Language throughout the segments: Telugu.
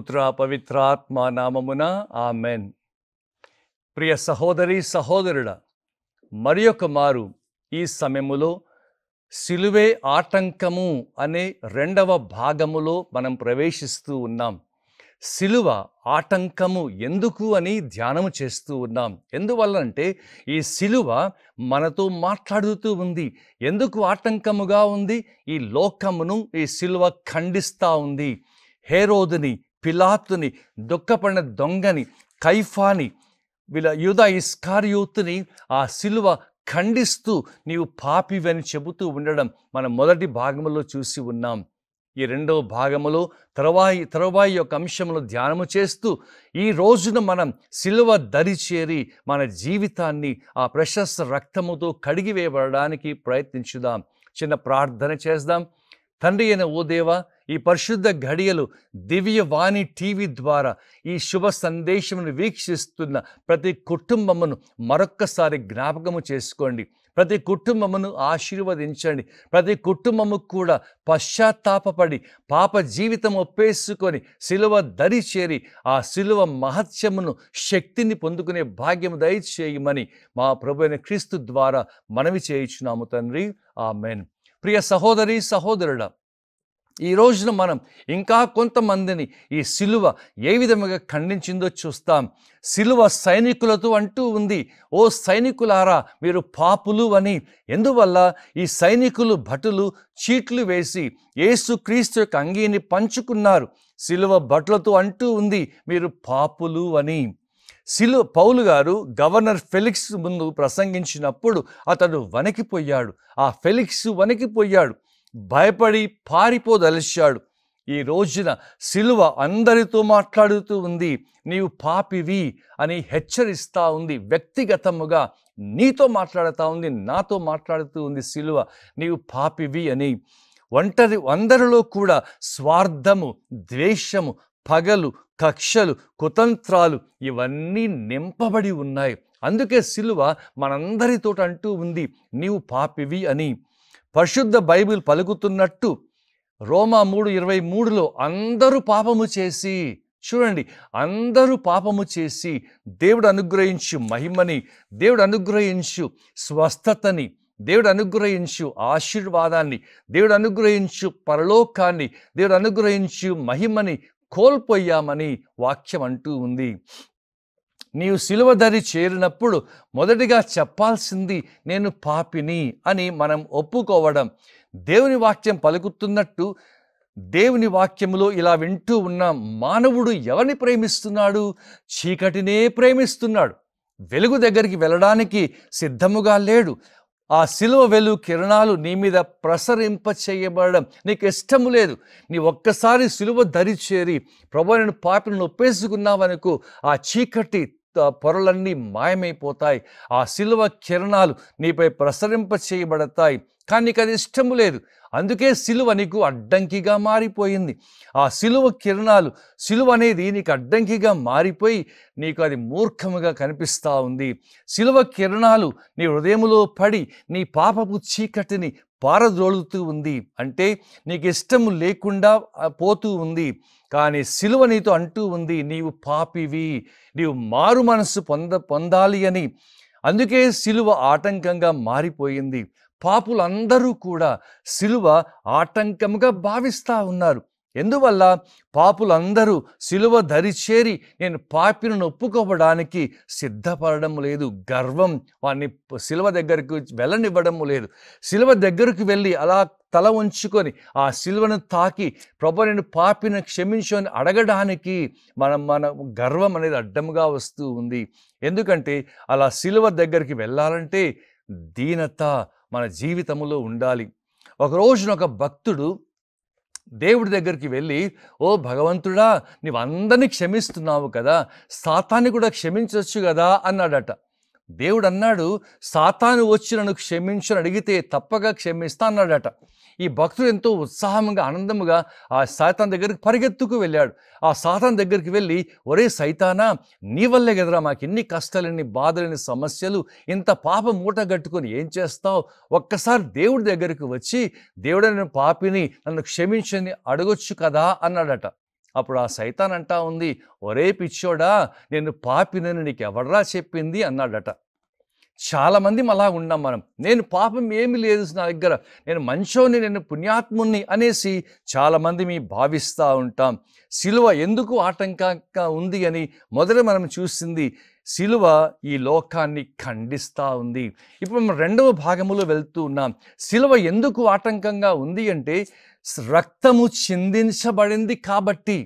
పుత్ర పవిత్రాత్మ నామమున ఆమెన్ ప్రియ సహోదరి సహోదరుడ మరి మారు ఈ సమయములో సిలువే ఆటంకము అనే రెండవ భాగములో మనం ప్రవేశిస్తూ ఉన్నాం సిలువ ఆటంకము ఎందుకు అని ధ్యానము చేస్తూ ఉన్నాం ఎందువల్లంటే ఈ సిలువ మనతో మాట్లాడుతూ ఉంది ఎందుకు ఆటంకముగా ఉంది ఈ లోకమును ఈ సిలువ ఖండిస్తూ ఉంది హేరోదుని పిలాతుని దుఃఖపడిన దొంగని కైఫాని వీళ్ళ యూదా ఇస్కారియూత్ని ఆ సిలువ ఖండిస్తూ నీవు పాపివని చెబుతూ ఉండడం మనం మొదటి భాగంలో చూసి ఉన్నాం ఈ రెండవ భాగములో తరువాయి తరువాయి యొక్క అంశములు ధ్యానము చేస్తూ ఈ రోజున మనం సిలువ దరి చేరి మన జీవితాన్ని ఆ ప్రశస్త రక్తముతో కడిగివేయబడడానికి ప్రయత్నించుదాం చిన్న ప్రార్థన చేద్దాం తండ్రి అయిన ఓ దేవా ఈ పరిశుద్ధ ఘడియలు దివ్యవాణి టీవీ ద్వారా ఈ శుభ సందేశమును వీక్షిస్తున్న ప్రతి కుటుంబమును మరొక్కసారి జ్ఞాపకము చేసుకోండి ప్రతి కుటుంబమును ఆశీర్వదించండి ప్రతి కుటుంబము కూడా పశ్చాత్తాపడి పాప జీవితం ఒప్పేసుకొని శిలువ దరి చేరి ఆ శిలువ మహత్యమును శక్తిని పొందుకునే భాగ్యము దయచేయమని మా ప్రభుని క్రీస్తు ద్వారా మనవి చేయించున్నాము తండ్రి ఆ మెయిన్ ప్రియ సహోదరి సహోదరుడా ఈ రోజున మనం ఇంకా కొంతమందిని ఈ సిలువ ఏ విధముగా ఖండించిందో చూస్తాం సిలువ సైనికులతో అంటూ ఉంది ఓ సైనికులారా మీరు పాపులు అని ఎందువల్ల ఈ సైనికులు భటులు చీట్లు వేసి ఏసుక్రీస్తు యొక్క అంగీని పంచుకున్నారు సిలువ భటులతో అంటూ ఉంది మీరు పాపులు అని సిలు పౌలు గారు గవర్నర్ ఫెలిక్స్ ముందు ప్రసంగించినప్పుడు అతడు వణికిపోయాడు ఆ ఫెలిక్స్ వణికిపోయాడు భయపడి పారిపోదలిచాడు ఈ రోజున సిలువ అందరితో మాట్లాడుతూ ఉంది నీవు పాపివి అని హెచ్చరిస్తూ ఉంది వ్యక్తిగతముగా నీతో మాట్లాడుతూ ఉంది నాతో మాట్లాడుతూ ఉంది సిలువ నీవు పాపివి అని ఒంటరి అందరిలో కూడా స్వార్థము ద్వేషము పగలు కక్షలు కుతంత్రాలు ఇవన్నీ నింపబడి ఉన్నాయి అందుకే సిలువ మనందరితో అంటూ ఉంది నీవు పాపివి అని పరిశుద్ధ బైబిల్ పలుకుతున్నట్టు రోమా మూడు ఇరవై మూడులో అందరూ పాపము చేసి చూడండి అందరూ పాపము చేసి దేవుడు అనుగ్రహించు మహిమని దేవుడు అనుగ్రహించు స్వస్థతని దేవుడు అనుగ్రహించు ఆశీర్వాదాన్ని దేవుడు అనుగ్రహించు పరలోకాన్ని దేవుడు అనుగ్రహించు మహిమని కోల్పోయామని వాక్యం అంటూ ఉంది నీవు సిలువ దరి చేరినప్పుడు మొదటిగా చెప్పాల్సింది నేను పాపిని అని మనం ఒప్పుకోవడం దేవుని వాక్యం పలుకుతున్నట్టు దేవుని వాక్యములో ఇలా వింటూ ఉన్న మానవుడు ఎవరిని ప్రేమిస్తున్నాడు చీకటినే ప్రేమిస్తున్నాడు వెలుగు దగ్గరికి వెళ్ళడానికి సిద్ధముగా లేడు ఆ సిలువ వెలు కిరణాలు నీ మీద ప్రసరింప చేయబడడం నీకు ఇష్టము లేదు నీ ఒక్కసారి సిలువ దరి చేరి ప్రభు నేను పాపను ఒప్పేసుకున్నావనుకో ఆ చీకటి పొరలన్నీ మాయమైపోతాయి ఆ సిలువ కిరణాలు నీపై ప్రసరింప చేయబడతాయి కానీ నీకు అది ఇష్టము లేదు అందుకే సిలువ నీకు అడ్డంకిగా మారిపోయింది ఆ సిలువ కిరణాలు సిలువ అనేది నీకు అడ్డంకిగా మారిపోయి నీకు అది మూర్ఖముగా కనిపిస్తూ ఉంది సిలువ కిరణాలు నీ హృదయములో పడి నీ పాపపు చీకటిని పారద్రోలుతూ ఉంది అంటే నీకు ఇష్టం లేకుండా పోతూ ఉంది కానీ సిలువ నీతో అంటూ ఉంది నీవు పాపివి నీవు మారు మనస్సు పొంద పొందాలి అని అందుకే సిలువ ఆటంకంగా మారిపోయింది పాపులందరూ కూడా సిలువ ఆటంకంగా భావిస్తూ ఉన్నారు ఎందువల్ల పాపులందరూ సిలువ దరిచేరి నేను పాపిను ఒప్పుకోవడానికి సిద్ధపడడం లేదు గర్వం వాడిని సిలువ దగ్గరకు వెళ్ళనివ్వడం లేదు సిలువ దగ్గరకు వెళ్ళి అలా తల ఉంచుకొని ఆ సిలువను తాకి ప్రభు నేను పాపిని క్షమించుకొని అడగడానికి మనం మన గర్వం అనేది అడ్డముగా వస్తూ ఉంది ఎందుకంటే అలా సిలువ దగ్గరికి వెళ్ళాలంటే దీనత మన జీవితంలో ఉండాలి ఒక రోజున ఒక భక్తుడు దేవుడి దగ్గరికి వెళ్ళి ఓ భగవంతుడా నీవందరినీ క్షమిస్తున్నావు కదా సాతాన్ని కూడా క్షమించవచ్చు కదా అన్నాడట దేవుడు అన్నాడు సాతాను వచ్చి నన్ను క్షమించు అడిగితే తప్పగా క్షమిస్తా అన్నాడట ఈ భక్తుడు ఎంతో ఉత్సాహంగా ఆనందముగా ఆ సాతాన్ దగ్గరికి పరిగెత్తుకు వెళ్ళాడు ఆ సాతాన్ దగ్గరికి వెళ్ళి ఒరే సైతానా నీ వల్లే గదరా మాకు ఎన్ని కష్టాలని బాధలని సమస్యలు ఇంత పాప మూట కట్టుకొని ఏం చేస్తావు ఒక్కసారి దేవుడి దగ్గరికి వచ్చి దేవుడే పాపిని నన్ను క్షమించని అడగొచ్చు కదా అన్నాడట అప్పుడు ఆ సైతాన్ అంటా ఉంది ఒరే పిచ్చోడా నేను పాపినని నీకు ఎవడరా చెప్పింది అన్నాడట చాలామంది అలా ఉన్నాం మనం నేను పాపం ఏమి లేదు నా దగ్గర నేను మంచోని నేను పుణ్యాత్ముణ్ణి అనేసి చాలామంది మీ భావిస్తూ ఉంటాం శిలువ ఎందుకు ఆటంకంగా ఉంది అని మొదట మనం చూసింది శిలువ ఈ లోకాన్ని ఖండిస్తూ ఉంది ఇప్పుడు మనం రెండవ భాగములో వెళ్తూ ఉన్నాం శిలువ ఎందుకు ఆటంకంగా ఉంది అంటే రక్తము చిందించబడింది కాబట్టి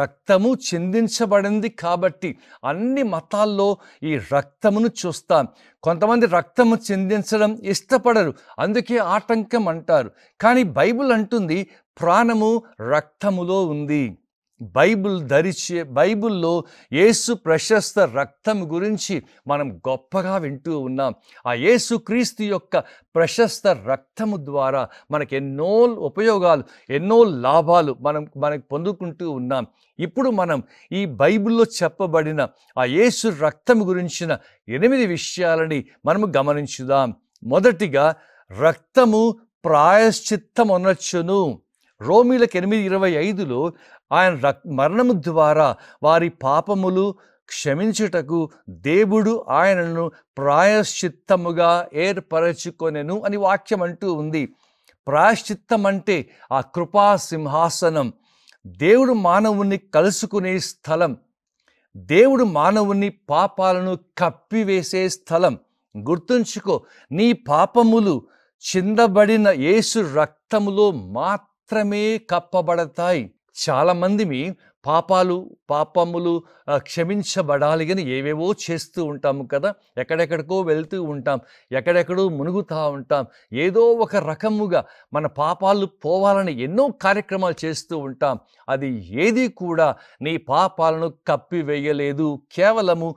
రక్తము చిందించబడింది కాబట్టి అన్ని మతాల్లో ఈ రక్తమును చూస్తాం కొంతమంది రక్తము చిందించడం ఇష్టపడరు అందుకే ఆటంకం అంటారు కానీ బైబిల్ అంటుంది ప్రాణము రక్తములో ఉంది బైబుల్ ధరిచే బైబుల్లో యేసు ప్రశస్త రక్తం గురించి మనం గొప్పగా వింటూ ఉన్నాం ఆ యేసు క్రీస్తు యొక్క ప్రశస్త రక్తము ద్వారా మనకు ఎన్నో ఉపయోగాలు ఎన్నో లాభాలు మనం మనకు పొందుకుంటూ ఉన్నాం ఇప్పుడు మనం ఈ బైబిల్లో చెప్పబడిన ఆ యేసు రక్తం గురించిన ఎనిమిది విషయాలని మనము గమనించుదాం మొదటిగా రక్తము ప్రాయశ్చిత్తమొనొచ్చును రోమిలకు ఎనిమిది ఇరవై ఐదులో ఆయన రక్ మరణము ద్వారా వారి పాపములు క్షమించుటకు దేవుడు ఆయనను ప్రాయశ్చిత్తముగా ఏర్పరచుకొనెను అని వాక్యం అంటూ ఉంది ప్రాయశ్చిత్తం అంటే ఆ కృపా సింహాసనం దేవుడు మానవుని కలుసుకునే స్థలం దేవుడు మానవుని పాపాలను కప్పివేసే స్థలం గుర్తుంచుకో నీ పాపములు చిందబడిన యేసు రక్తములో మాత్రమే కప్పబడతాయి చాలామందిమి పాపాలు పాపములు క్షమించబడాలి అని ఏవేవో చేస్తూ ఉంటాము కదా ఎక్కడెక్కడికో వెళ్తూ ఉంటాం ఎక్కడెక్కడో మునుగుతూ ఉంటాం ఏదో ఒక రకముగా మన పాపాలు పోవాలని ఎన్నో కార్యక్రమాలు చేస్తూ ఉంటాం అది ఏది కూడా నీ పాపాలను కప్పివేయలేదు కేవలము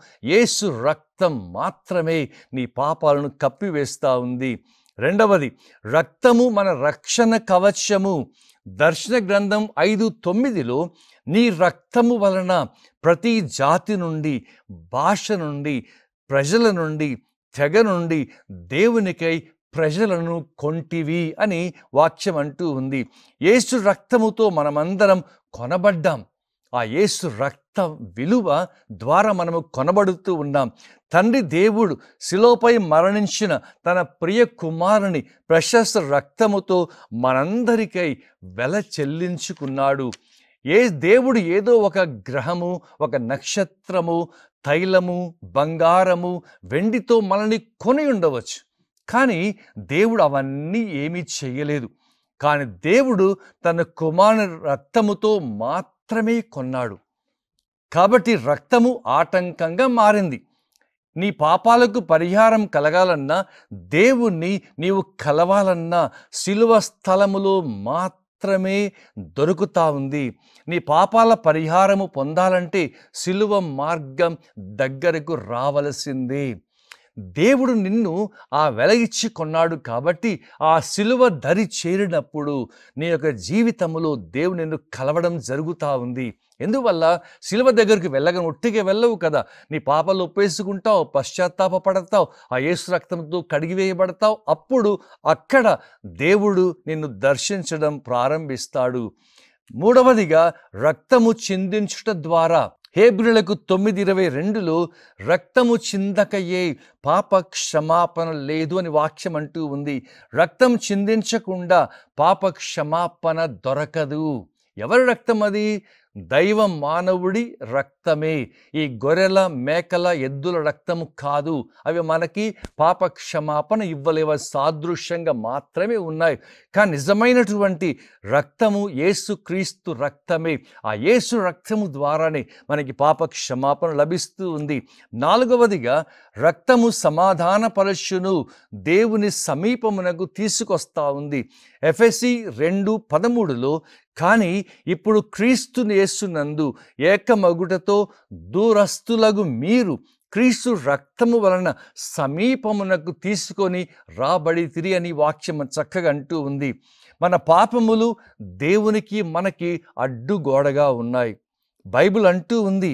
ఏసు రక్తం మాత్రమే నీ పాపాలను కప్పివేస్తూ ఉంది రెండవది రక్తము మన రక్షణ కవచము దర్శన గ్రంథం ఐదు తొమ్మిదిలో నీ రక్తము వలన ప్రతి జాతి నుండి భాష నుండి ప్రజల నుండి తెగ నుండి దేవునికై ప్రజలను కొంటివి అని వాక్యం అంటూ ఉంది ఏసు రక్తముతో మనమందరం కొనబడ్డాం ఆ యేసు రక్త విలువ ద్వారా మనము కొనబడుతూ ఉన్నాం తండ్రి దేవుడు శిలోపై మరణించిన తన ప్రియ కుమారుని ప్రశస్త రక్తముతో మనందరికై వెల చెల్లించుకున్నాడు ఏ దేవుడు ఏదో ఒక గ్రహము ఒక నక్షత్రము తైలము బంగారము వెండితో మనల్ని కొని ఉండవచ్చు కానీ దేవుడు అవన్నీ ఏమీ చేయలేదు కానీ దేవుడు తన కుమారుని రక్తముతో మాత్రం మాత్రమే కొన్నాడు కాబట్టి రక్తము ఆటంకంగా మారింది నీ పాపాలకు పరిహారం కలగాలన్నా దేవుణ్ణి నీవు కలవాలన్నా శిలువ స్థలములో మాత్రమే దొరుకుతా ఉంది నీ పాపాల పరిహారము పొందాలంటే శిలువ మార్గం దగ్గరకు రావలసిందే దేవుడు నిన్ను ఆ వెలగిచ్చి కొన్నాడు కాబట్టి ఆ సిలువ దరి చేరినప్పుడు నీ యొక్క జీవితంలో దేవుడు నిన్ను కలవడం జరుగుతూ ఉంది ఎందువల్ల సిలువ దగ్గరికి వెళ్ళగా ఒట్టిగా వెళ్ళవు కదా నీ పాపలు ఒప్పేసుకుంటావు పశ్చాత్తాప పడతావు ఆ యేసు రక్తంతో కడిగివేయబడతావు అప్పుడు అక్కడ దేవుడు నిన్ను దర్శించడం ప్రారంభిస్తాడు మూడవదిగా రక్తము చిందించుట ద్వారా హేబ్రులకు తొమ్మిది ఇరవై రెండులో రక్తము చిందకయ్యే పాప క్షమాపణ లేదు అని వాక్యం అంటూ ఉంది రక్తం చిందించకుండా పాప క్షమాపణ దొరకదు ఎవరి రక్తం అది దైవ మానవుడి రక్తమే ఈ గొర్రెల మేకల ఎద్దుల రక్తము కాదు అవి మనకి పాప క్షమాపణ సాదృశ్యంగా మాత్రమే ఉన్నాయి కానీ నిజమైనటువంటి రక్తము యేసుక్రీస్తు రక్తమే ఆ యేసు రక్తము ద్వారానే మనకి పాప క్షమాపణ లభిస్తూ ఉంది నాలుగవదిగా రక్తము సమాధాన సమాధానపరచును దేవుని సమీపమునకు తీసుకొస్తా ఉంది ఎఫ్ఎస్సి రెండు పదమూడులో కానీ ఇప్పుడు క్రీస్తు యేసునందు ఏకమగుటతో దూరస్తులగు మీరు క్రీస్తు రక్తము వలన సమీపమునకు తీసుకొని రాబడి తిరి అని వాక్యం చక్కగా అంటూ ఉంది మన పాపములు దేవునికి మనకి అడ్డుగోడగా ఉన్నాయి బైబిల్ అంటూ ఉంది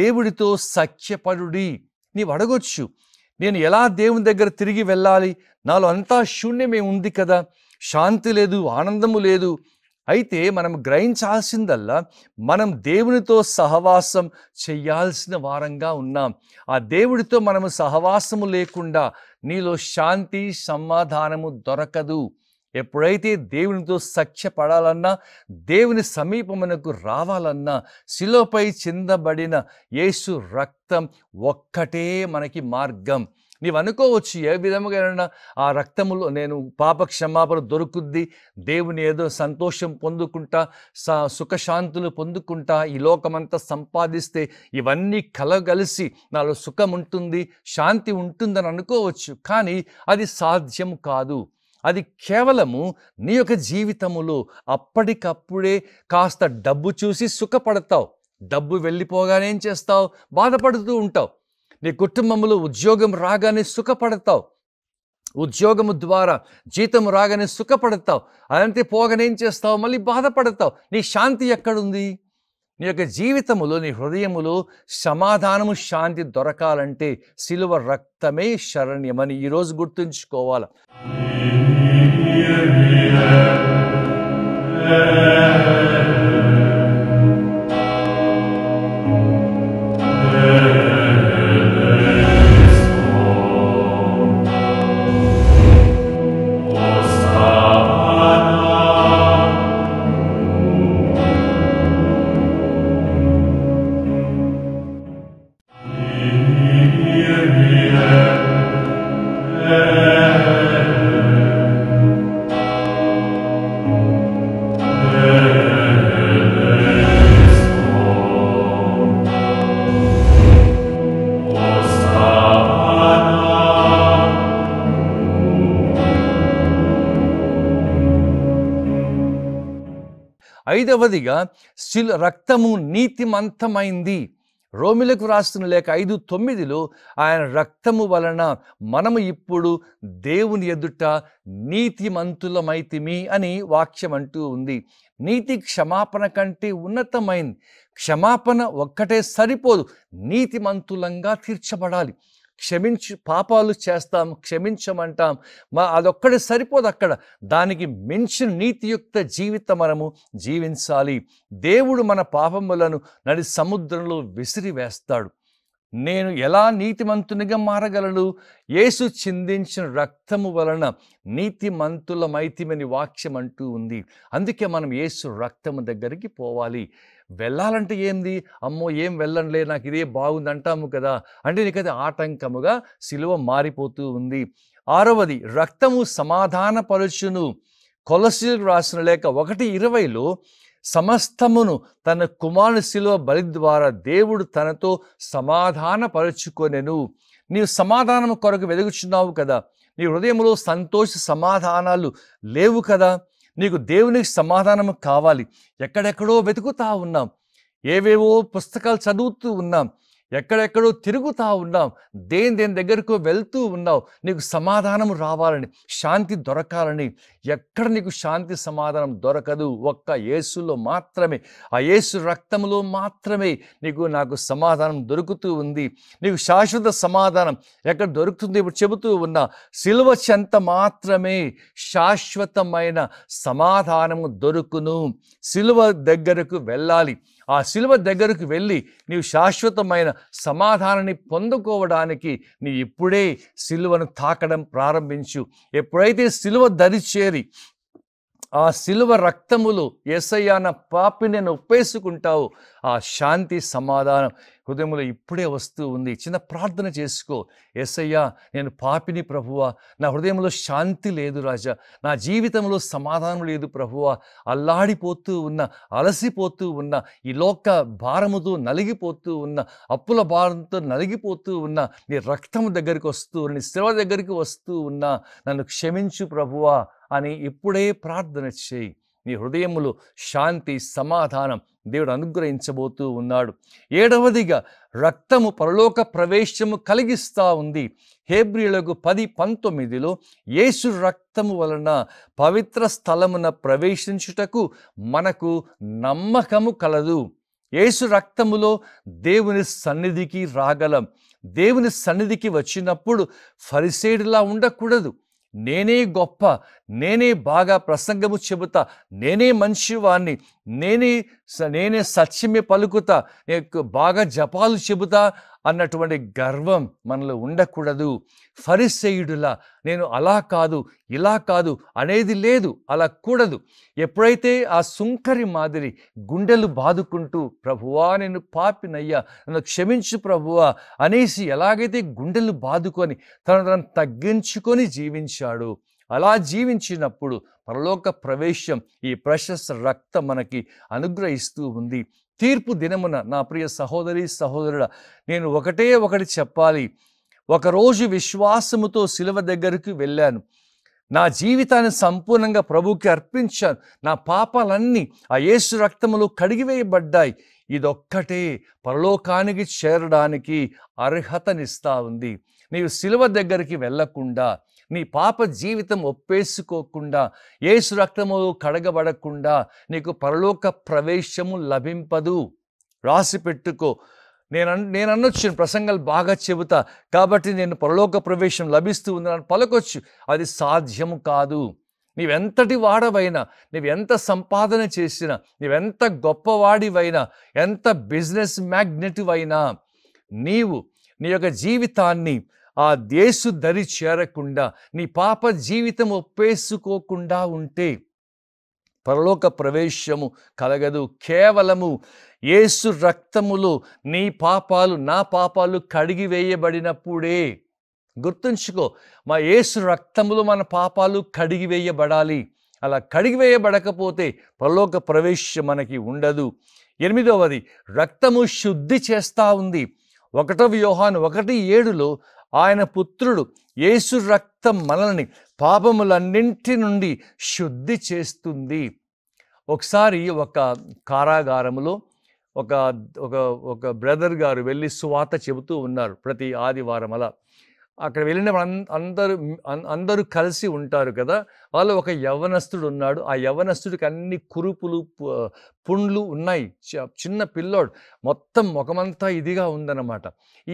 దేవుడితో సఖ్యపడుడి నీవు అడగొచ్చు నేను ఎలా దేవుని దగ్గర తిరిగి వెళ్ళాలి నాలో అంతా శూన్యమే ఉంది కదా శాంతి లేదు ఆనందము లేదు అయితే మనం గ్రహించాల్సిందల్లా మనం దేవునితో సహవాసం చేయాల్సిన వారంగా ఉన్నాం ఆ దేవుడితో మనము సహవాసము లేకుండా నీలో శాంతి సమాధానము దొరకదు ఎప్పుడైతే దేవునితో సఖ్యపడాలన్నా దేవుని సమీపమునకు రావాలన్నా శిలోపై చిందబడిన యేసు రక్తం ఒక్కటే మనకి మార్గం నీవు అనుకోవచ్చు ఏ విధముగా ఆ రక్తములో నేను పాప క్షమాపణ దొరుకుద్ది దేవుని ఏదో సంతోషం పొందుకుంటా సా సుఖశాంతులు పొందుకుంటా ఈ లోకమంతా సంపాదిస్తే ఇవన్నీ కలగలిసి నాలో సుఖం ఉంటుంది శాంతి ఉంటుందని అనుకోవచ్చు కానీ అది సాధ్యం కాదు అది కేవలము నీ యొక్క జీవితములో అప్పటికప్పుడే కాస్త డబ్బు చూసి సుఖపడతావు డబ్బు వెళ్ళిపోగానే ఏం చేస్తావు బాధపడుతూ ఉంటావు నీ కుటుంబంలో ఉద్యోగం రాగానే సుఖపడతావు ఉద్యోగము ద్వారా జీతం రాగానే సుఖపడతావు అదంతే పోగనేం చేస్తావు మళ్ళీ బాధపడతావు నీ శాంతి ఎక్కడుంది నీ యొక్క జీవితములో నీ హృదయములో సమాధానము శాంతి దొరకాలంటే సిలువ రక్తమే శరణ్యమని ఈరోజు గుర్తుంచుకోవాలి Yeah. ఐదవదిగా శిల్ రక్తము నీతిమంతమైంది రోమిలకు రాస్తున్న లేక ఐదు తొమ్మిదిలో ఆయన రక్తము వలన మనము ఇప్పుడు దేవుని ఎదుట నీతిమంతులమైతిమి అని వాక్యం అంటూ ఉంది నీతి క్షమాపణ కంటే ఉన్నతమైంది క్షమాపణ ఒక్కటే సరిపోదు నీతిమంతులంగా తీర్చబడాలి క్షమించి పాపాలు చేస్తాం క్షమించమంటాం మా అదొక్కడే సరిపోదు అక్కడ దానికి మించి నీతియుక్త జీవితం మనము జీవించాలి దేవుడు మన పాపములను నడి సముద్రంలో విసిరివేస్తాడు నేను ఎలా నీతిమంతునిగా మారగలను యేసు చిందించిన రక్తము వలన మైతిమని వాక్యం అంటూ ఉంది అందుకే మనం యేసు రక్తము దగ్గరికి పోవాలి వెళ్ళాలంటే ఏంది అమ్మో ఏం వెళ్ళంలే నాకు ఇదే బాగుంది అంటాము కదా అంటే నీకైతే ఆటంకముగా సిలువ మారిపోతూ ఉంది ఆరవది రక్తము సమాధాన పరుచును కొలసీలకు రాసిన లేక ఒకటి ఇరవైలో సమస్తమును తన కుమారుని శిలువ బలి ద్వారా దేవుడు తనతో పరుచుకొనెను నీవు సమాధానం కొరకు వెలుగుచున్నావు కదా నీ హృదయంలో సంతోష సమాధానాలు లేవు కదా నీకు దేవునికి సమాధానం కావాలి ఎక్కడెక్కడో వెతుకుతా ఉన్నాం ఏవేవో పుస్తకాలు చదువుతూ ఉన్నాం ఎక్కడెక్కడో తిరుగుతూ ఉన్నావు దేని దేని దగ్గరకు వెళ్తూ ఉన్నావు నీకు సమాధానం రావాలని శాంతి దొరకాలని ఎక్కడ నీకు శాంతి సమాధానం దొరకదు ఒక్క యేసులో మాత్రమే ఆ యేసు రక్తంలో మాత్రమే నీకు నాకు సమాధానం దొరుకుతూ ఉంది నీకు శాశ్వత సమాధానం ఎక్కడ దొరుకుతుంది ఇప్పుడు చెబుతూ ఉన్నా సిల్వ చెంత మాత్రమే శాశ్వతమైన సమాధానము దొరుకును సిలువ దగ్గరకు వెళ్ళాలి ఆ శిలువ దగ్గరకు వెళ్ళి నీవు శాశ్వతమైన సమాధానాన్ని పొందుకోవడానికి నీ ఇప్పుడే శిలువను తాకడం ప్రారంభించు ఎప్పుడైతే శిలువ దరి చేరి ఆ శిలువ రక్తములు ఎసయ్యాన పాపిని నేను ఒప్పేసుకుంటావు ఆ శాంతి సమాధానం హృదయంలో ఇప్పుడే వస్తూ ఉంది చిన్న ప్రార్థన చేసుకో ఎస్ఐయా నేను పాపిని ప్రభువా నా హృదయంలో శాంతి లేదు రాజా నా జీవితంలో సమాధానం లేదు ప్రభువా అల్లాడిపోతూ ఉన్న అలసిపోతూ ఉన్న ఈ లోక భారముతో నలిగిపోతూ ఉన్న అప్పుల భారంతో నలిగిపోతూ ఉన్న నీ రక్తం దగ్గరికి వస్తూ నీ శివ దగ్గరికి వస్తూ ఉన్న నన్ను క్షమించు ప్రభువా అని ఇప్పుడే ప్రార్థన చేయి మీ హృదయములో శాంతి సమాధానం దేవుడు అనుగ్రహించబోతూ ఉన్నాడు ఏడవదిగా రక్తము పరలోక ప్రవేశము కలిగిస్తూ ఉంది హేబ్రిలకు పది పంతొమ్మిదిలో యేసు రక్తము వలన పవిత్ర స్థలమున ప్రవేశించుటకు మనకు నమ్మకము కలదు యేసు రక్తములో దేవుని సన్నిధికి రాగలం దేవుని సన్నిధికి వచ్చినప్పుడు ఫరిసేడులా ఉండకూడదు నేనే గొప్ప నేనే బాగా ప్రసంగము చెబుతా నేనే మంచివాణ్ణి నేనే నేనే సత్యమే పలుకుతా నేను బాగా జపాలు చెబుతా అన్నటువంటి గర్వం మనలో ఉండకూడదు ఫరిసేయుడులా నేను అలా కాదు ఇలా కాదు అనేది లేదు అలా కూడదు ఎప్పుడైతే ఆ సుంకరి మాదిరి గుండెలు బాదుకుంటూ ప్రభువా నేను పాపినయ్యా నన్ను క్షమించు ప్రభువా అనేసి ఎలాగైతే గుండెలు బాదుకొని తను తను తగ్గించుకొని జీవించాడు అలా జీవించినప్పుడు పరలోక ప్రవేశం ఈ ప్రశస్త రక్తం మనకి అనుగ్రహిస్తూ ఉంది తీర్పు దినమున నా ప్రియ సహోదరి సహోదరుడ నేను ఒకటే ఒకటి చెప్పాలి ఒకరోజు విశ్వాసముతో శిలువ దగ్గరికి వెళ్ళాను నా జీవితాన్ని సంపూర్ణంగా ప్రభుకి అర్పించాను నా పాపాలన్నీ ఆ యేసు రక్తములు కడిగివేయబడ్డాయి ఇదొక్కటే పరలోకానికి చేరడానికి అర్హతనిస్తా ఉంది నీవు శిలువ దగ్గరికి వెళ్లకుండా నీ పాప జీవితం ఒప్పేసుకోకుండా ఏసు రక్తము కడగబడకుండా నీకు పరలోక ప్రవేశము లభింపదు రాసి పెట్టుకో నేను నేను అనొచ్చు ప్రసంగాలు బాగా చెబుతా కాబట్టి నేను పరలోక ప్రవేశం లభిస్తూ ఉందని పలకొచ్చు అది సాధ్యము కాదు నీవెంతటి వాడవైనా నీవెంత సంపాదన చేసినా నీవెంత గొప్పవాడివైనా ఎంత బిజినెస్ మ్యాగ్నెటివ్ అయినా నీవు నీ యొక్క జీవితాన్ని ఆ దేశు దరి చేరకుండా నీ పాప జీవితం ఒప్పేసుకోకుండా ఉంటే పరలోక ప్రవేశము కలగదు కేవలము ఏసు రక్తములో నీ పాపాలు నా పాపాలు కడిగి వేయబడినప్పుడే గుర్తుంచుకో మా ఏసు రక్తములో మన పాపాలు కడిగి వేయబడాలి అలా కడిగి వేయబడకపోతే పరలోక ప్రవేశం మనకి ఉండదు ఎనిమిదవది రక్తము శుద్ధి చేస్తూ ఉంది ఒకటవ వ్యూహాన్ ఒకటి ఏడులో ఆయన పుత్రుడు యేసు రక్తం మనల్ని పాపములన్నింటి నుండి శుద్ధి చేస్తుంది ఒకసారి ఒక కారాగారంలో ఒక ఒక ఒక బ్రదర్ గారు వెళ్ళి సువాత చెబుతూ ఉన్నారు ప్రతి ఆదివారం అలా అక్కడ వెళ్ళిన అందరూ అందరూ కలిసి ఉంటారు కదా వాళ్ళు ఒక యవనస్తుడు ఉన్నాడు ఆ యవనస్తుడికి అన్ని కురుపులు పుండ్లు ఉన్నాయి చిన్న పిల్లోడు మొత్తం ముఖమంతా ఇదిగా ఉందన్నమాట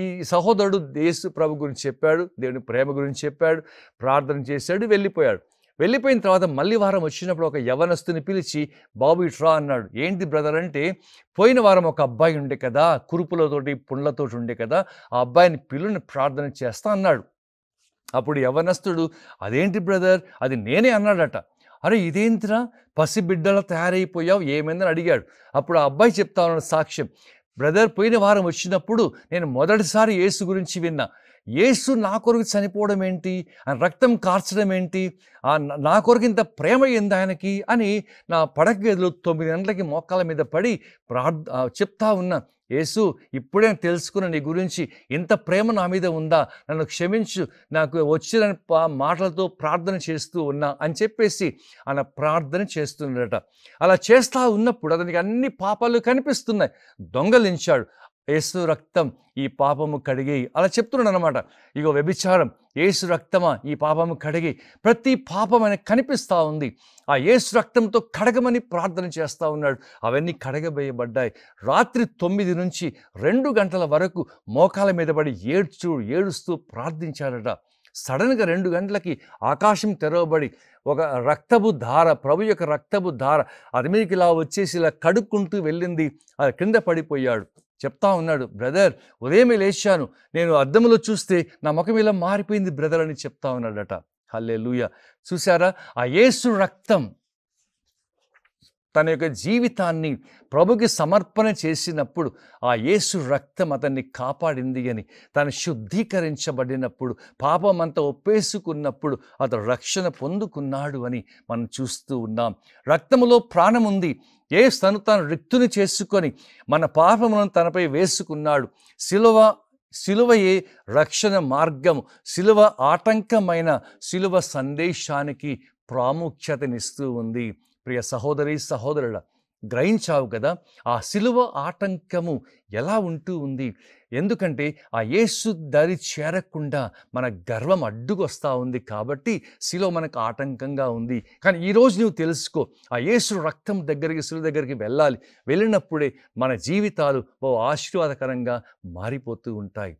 ఈ సహోదరుడు దేశ ప్రభు గురించి చెప్పాడు దేవుని ప్రేమ గురించి చెప్పాడు ప్రార్థన చేశాడు వెళ్ళిపోయాడు వెళ్ళిపోయిన తర్వాత మళ్ళీ వారం వచ్చినప్పుడు ఒక యవనస్తుని పిలిచి బాబు ఇట్రా అన్నాడు ఏంటి బ్రదర్ అంటే పోయిన వారం ఒక అబ్బాయి ఉండే కదా కురుపులతోటి పుండ్లతోటి ఉండే కదా ఆ అబ్బాయిని పిల్లని ప్రార్థన చేస్తా అన్నాడు అప్పుడు యవనస్తుడు అదేంటి బ్రదర్ అది నేనే అన్నాడట అరే ఇదేంటిరా పసిబిడ్డలా తయారైపోయావు ఏమైందని అడిగాడు అప్పుడు ఆ అబ్బాయి చెప్తా ఉన్న సాక్ష్యం బ్రదర్ పోయిన వారం వచ్చినప్పుడు నేను మొదటిసారి యేసు గురించి విన్నా యేసు నా కొరకు చనిపోవడం ఏంటి ఆయన రక్తం కార్చడం ఏంటి నా కొరకు ఇంత ప్రేమ ఏంది ఆయనకి అని నా పడక గదిలో తొమ్మిది గంటలకి మోకాల మీద పడి ప్రార్ చెప్తా ఉన్నా యేసు ఇప్పుడే తెలుసుకున్న నీ గురించి ఇంత ప్రేమ నా మీద ఉందా నన్ను క్షమించు నాకు వచ్చిన మాటలతో ప్రార్థన చేస్తూ ఉన్నా అని చెప్పేసి ఆయన ప్రార్థన చేస్తున్నాడట అలా చేస్తూ ఉన్నప్పుడు అతనికి అన్ని పాపాలు కనిపిస్తున్నాయి దొంగలించాడు ఏసు రక్తం ఈ పాపము కడిగి అలా చెప్తున్నాడు అనమాట ఇగో వ్యభిచారం ఏసు రక్తమా ఈ పాపము కడిగి ప్రతి పాపం అనే కనిపిస్తూ ఉంది ఆ ఏసు రక్తంతో కడగమని ప్రార్థన చేస్తూ ఉన్నాడు అవన్నీ కడగబోయబడ్డాయి రాత్రి తొమ్మిది నుంచి రెండు గంటల వరకు మోకాల మీద పడి ఏడ్చు ఏడుస్తూ ప్రార్థించాడట సడన్గా రెండు గంటలకి ఆకాశం తెరవబడి ఒక రక్తపు ధార ప్రభు యొక్క రక్తపు ధార అది మీదకి ఇలా వచ్చేసి ఇలా కడుక్కుంటూ వెళ్ళింది అది కింద పడిపోయాడు చెప్తా ఉన్నాడు బ్రదర్ ఉదయమే లేచాను నేను అద్దంలో చూస్తే నా ముఖం ఇలా మారిపోయింది బ్రదర్ అని చెప్తా ఉన్నాడట హల్లే లూయ చూసారా ఆ యేసు రక్తం తన యొక్క జీవితాన్ని ప్రభుకి సమర్పణ చేసినప్పుడు ఆ యేసు రక్తం అతన్ని కాపాడింది అని తను శుద్ధీకరించబడినప్పుడు పాపం అంతా ఒప్పేసుకున్నప్పుడు అతను రక్షణ పొందుకున్నాడు అని మనం చూస్తూ ఉన్నాం రక్తములో ప్రాణం ఉంది ఏ తను తాను రిక్తుని చేసుకొని మన పాపములను తనపై వేసుకున్నాడు శిలువ సిలువయే రక్షణ మార్గము సిలువ ఆటంకమైన సిలువ సందేశానికి ప్రాముఖ్యతనిస్తూ ఉంది ప్రియ సహోదరి సహోదరుల గ్రహించావు కదా ఆ సిలువ ఆటంకము ఎలా ఉంటూ ఉంది ఎందుకంటే ఆ యేసు దారి చేరకుండా మన గర్వం అడ్డుకొస్తా ఉంది కాబట్టి శిలువ మనకు ఆటంకంగా ఉంది కానీ ఈరోజు నువ్వు తెలుసుకో ఆ యేసు రక్తం దగ్గరికి శిలువ దగ్గరికి వెళ్ళాలి వెళ్ళినప్పుడే మన జీవితాలు ఓ ఆశీర్వాదకరంగా మారిపోతూ ఉంటాయి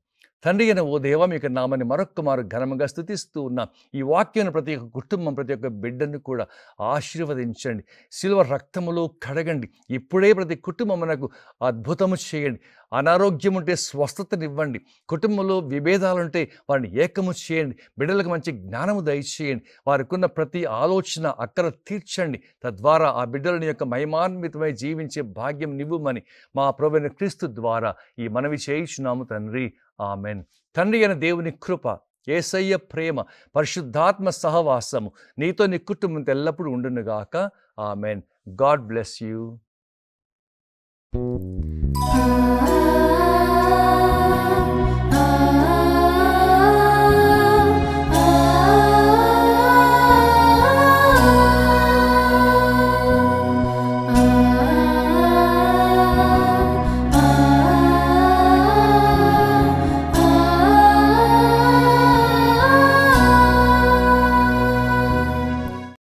తండ్రి అయిన ఓ దేవ మీకు నామని మరొక్క మారు ఘనంగా స్థుతిస్తూ ఉన్న ఈ వాక్యాన్ని ప్రతి ఒక్క కుటుంబం ప్రతి ఒక్క బిడ్డను కూడా ఆశీర్వదించండి శిల్వ రక్తములో కడగండి ఇప్పుడే ప్రతి కుటుంబం మనకు అద్భుతము చేయండి అనారోగ్యం ఉంటే స్వస్థతనివ్వండి కుటుంబంలో విభేదాలుంటే వారిని ఏకము చేయండి బిడ్డలకు మంచి జ్ఞానము దయచేయండి వారికున్న ప్రతి ఆలోచన అక్కడ తీర్చండి తద్వారా ఆ బిడ్డలని యొక్క మహిమాన్వితమై జీవించే భాగ్యం నివ్వమని మా ప్రభుని క్రీస్తు ద్వారా ఈ మనవి చేయించున్నాము తండ్రి ఆమెన్ తండ్రి అయిన దేవుని కృప ఏసయ్య ప్రేమ పరిశుద్ధాత్మ సహవాసము నీతో నీ కుటుంబం ఎల్లప్పుడూ ఉండునుగాక ఆమెన్ గాడ్ బ్లెస్ యూ